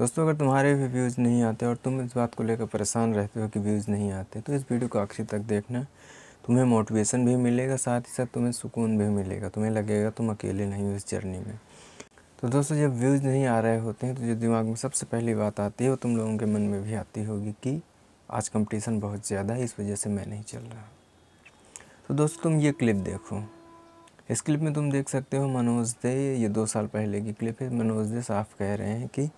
दोस्तों अगर तुम्हारे भी व्यूज़ नहीं आते और तुम इस बात को लेकर परेशान रहते हो कि व्यूज़ नहीं आते तो इस वीडियो को आखिर तक देखना तुम्हें मोटिवेशन भी मिलेगा साथ ही साथ तुम्हें सुकून भी मिलेगा तुम्हें लगेगा तुम अकेले नहीं हो इस जर्नी में तो दोस्तों जब व्यूज़ नहीं आ रहे होते हैं तो जो दिमाग में सबसे पहली बात आती है वो तुम लोगों के मन में भी आती होगी कि आज कंपटीशन बहुत ज़्यादा है इस वजह से मैं नहीं चल रहा तो दोस्तों तुम ये क्लिप देखो इस क्लिप में तुम देख सकते हो मनोज दे ये दो साल पहले की क्लिप है मनोज दे साफ कह रहे हैं कि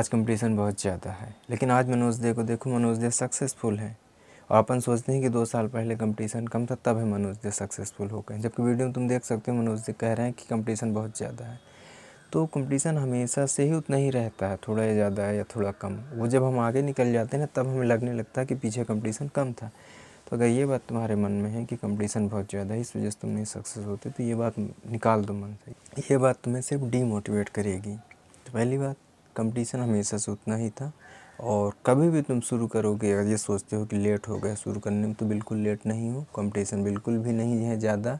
आज कंपटीशन बहुत ज़्यादा है लेकिन आज मनोज दे को देखो मनोज दे सक्सेसफुल है और अपन सोचते हैं कि दो साल पहले कंपटीशन कम था तब है मनोज दे सक्सेसफुल हो गए जबकि वीडियो में तुम देख सकते हो मनोज दे कह रहे हैं कि कंपटीशन बहुत ज़्यादा है तो कंपटीशन हमेशा से ही उतना ही रहता है थोड़ा ज़्यादा है या थोड़ा कम वो जब हम आगे निकल जाते हैं ना तब हमें लगने लगता है कि पीछे कंपटीशन कम था तो अगर ये बात तुम्हारे मन में है कि कंपटीशन बहुत ज़्यादा है इस वजह से तुम नहीं सक्सेस होते तो ये बात निकाल दो मन से ये बात तुम्हें सिर्फ डीमोटिवेट करेगी तो पहली बात कंपटीशन हमेशा से उतना ही था और कभी भी तुम शुरू करोगे अगर ये सोचते हो कि लेट हो गया शुरू करने में तो बिल्कुल लेट नहीं हो कंपटीशन बिल्कुल भी नहीं है ज़्यादा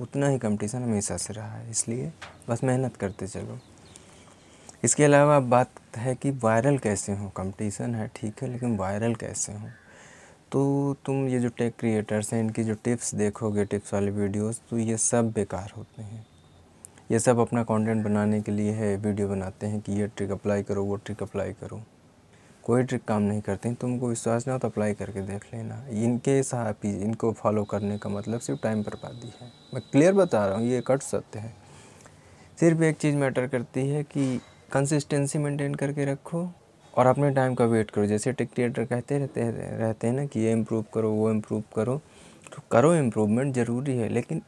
उतना ही कंपटीशन हमेशा से रहा है इसलिए बस मेहनत करते चलो इसके अलावा बात है कि वायरल कैसे हो कंपटीशन है ठीक है लेकिन वायरल कैसे हो तो तुम ये जो टेक क्रिएटर्स हैं इनकी जो टिप्स देखोगे टिप्स वाले वीडियोस तो ये सब बेकार होते हैं ये सब अपना कंटेंट बनाने के लिए है वीडियो बनाते हैं कि ये ट्रिक अप्लाई करो वो ट्रिक अप्लाई करो कोई ट्रिक काम नहीं करते हैं तुमको विश्वास ना हो तो अप्लाई करके देख लेना इनके साथ इनको फॉलो करने का मतलब सिर्फ टाइम बर्बादी है मैं क्लियर बता रहा हूँ ये कट सत्य है सिर्फ एक चीज़ मैटर करती है कि कंसिस्टेंसी मेंटेन करके रखो और अपने टाइम का वेट करो जैसे टिक क्रिएटर कहते रहते रहते हैं ना कि ये इम्प्रूव करो वो इम्प्रूव करो तो करो इम्प्रूवमेंट ज़रूरी है लेकिन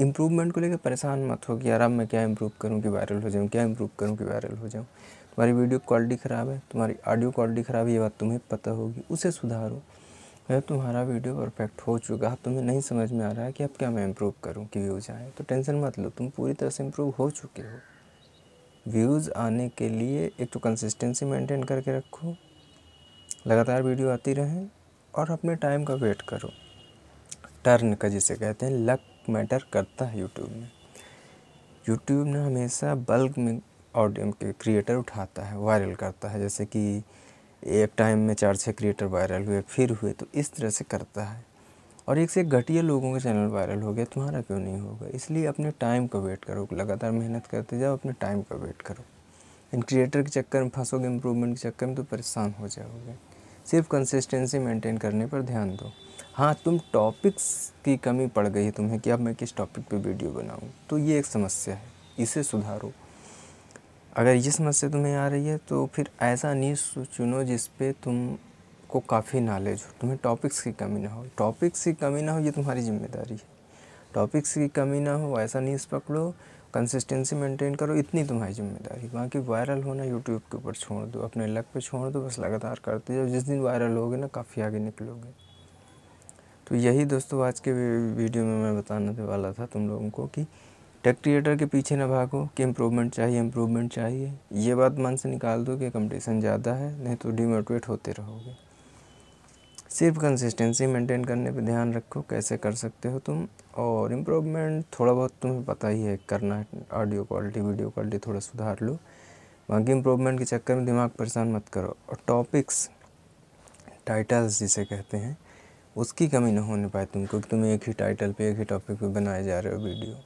इम्प्रूवमेंट को लेकर परेशान मत हो कि यार अब मैं क्या इम्प्रूव करूँ कि वायरल हो जाऊँ क्या इम्प्रूव करूँ कि वायरल हो जाऊँ तुम्हारी वीडियो क्वालिटी ख़राब है तुम्हारी ऑडियो क्वालिटी ख़राब है ये बात तुम्हें पता होगी उसे सुधारो अगर तुम्हारा वीडियो परफेक्ट हो चुका तुम्हें नहीं समझ में आ रहा है कि अब क्या मैं इम्प्रूव करूँ कि व्यूज़ आए तो टेंशन मत लो तुम पूरी तरह से इम्प्रूव हो चुके हो व्यूज़ आने के लिए एक तो कंसिस्टेंसी मेंटेन करके रखो लगातार वीडियो आती रहें और अपने टाइम का वेट करो टर्न का जिसे कहते हैं लक मैटर करता है यूट्यूब में यूट्यूब ने हमेशा बल्क में ऑडियो के क्रिएटर उठाता है वायरल करता है जैसे कि एक टाइम में चार छः क्रिएटर वायरल हुए फिर हुए तो इस तरह से करता है और एक से घटिया लोगों के चैनल वायरल हो गया तुम्हारा तो क्यों नहीं होगा इसलिए अपने टाइम का वेट करो लगातार मेहनत करते जाओ अपने टाइम का वेट करो इन क्रिएटर के चक्कर में फंसोगे इम्प्रूवमेंट के चक्कर में तो परेशान हो जाओगे सिर्फ कंसिस्टेंसी मेंटेन करने पर ध्यान दो हाँ तुम टॉपिक्स की कमी पड़ गई है तुम्हें कि अब मैं किस टॉपिक पे वीडियो बनाऊँ तो ये एक समस्या है इसे सुधारो अगर ये समस्या तुम्हें आ रही है तो फिर ऐसा न्यूज़ चुनो जिस पे तुम को काफ़ी नॉलेज हो तुम्हें टॉपिक्स की कमी ना हो टॉपिक्स की कमी ना हो ये तुम्हारी जिम्मेदारी है टॉपिक्स की कमी ना हो ऐसा न्यूज़ पकड़ो कंसिस्टेंसी मेंटेन करो इतनी तुम्हारी जिम्मेदारी बाकी वायरल होना यूट्यूब के ऊपर छोड़ दो अपने लक पे छोड़ दो बस लगातार करते जाओ जिस दिन वायरल होगे ना काफ़ी आगे निकलोगे तो यही दोस्तों आज के वीडियो में मैं बताने वाला था तुम लोगों को कि टेक क्रिएटर के पीछे ना भागो कि इम्प्रूवमेंट चाहिए इम्प्रूवमेंट चाहिए ये बात मन से निकाल दो कि कंपटीशन ज़्यादा है नहीं तो डिमोटिवेट होते रहोगे सिर्फ कंसिस्टेंसी मेंटेन करने पे ध्यान रखो कैसे कर सकते हो तुम और इम्प्रूवमेंट थोड़ा बहुत तुम्हें पता ही है करना है ऑडियो क्वालिटी वीडियो क्वालिटी थोड़ा सुधार लो बाकी इम्प्रूवमेंट के चक्कर में दिमाग परेशान मत करो और टॉपिक्स टाइटल्स जिसे कहते हैं उसकी कमी ना होने पाए तुमको कि तुम एक ही टाइटल पे एक ही टॉपिक पे बनाए जा रहे हो वीडियो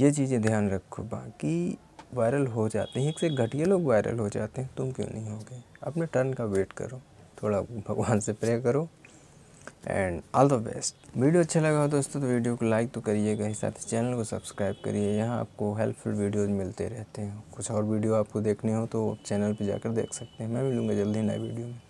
ये चीज़ें ध्यान रखो बाकी वायरल हो जाते हैं एक से घटिया लोग वायरल हो जाते हैं तुम क्यों नहीं हो गए अपने टर्न का वेट करो थोड़ा भगवान से प्रे करो and all the best video अच्छा लगा हो दोस्तों तो वीडियो को लाइक तो करिएगा ही साथ चैनल को सब्सक्राइब करिए यहाँ आपको हेल्पफुल वीडियोज़ मिलते रहते हैं कुछ और वीडियो आपको देखने हो तो चैनल पर जाकर देख सकते हैं मैं मिलूँगा जल्दी नए वीडियो में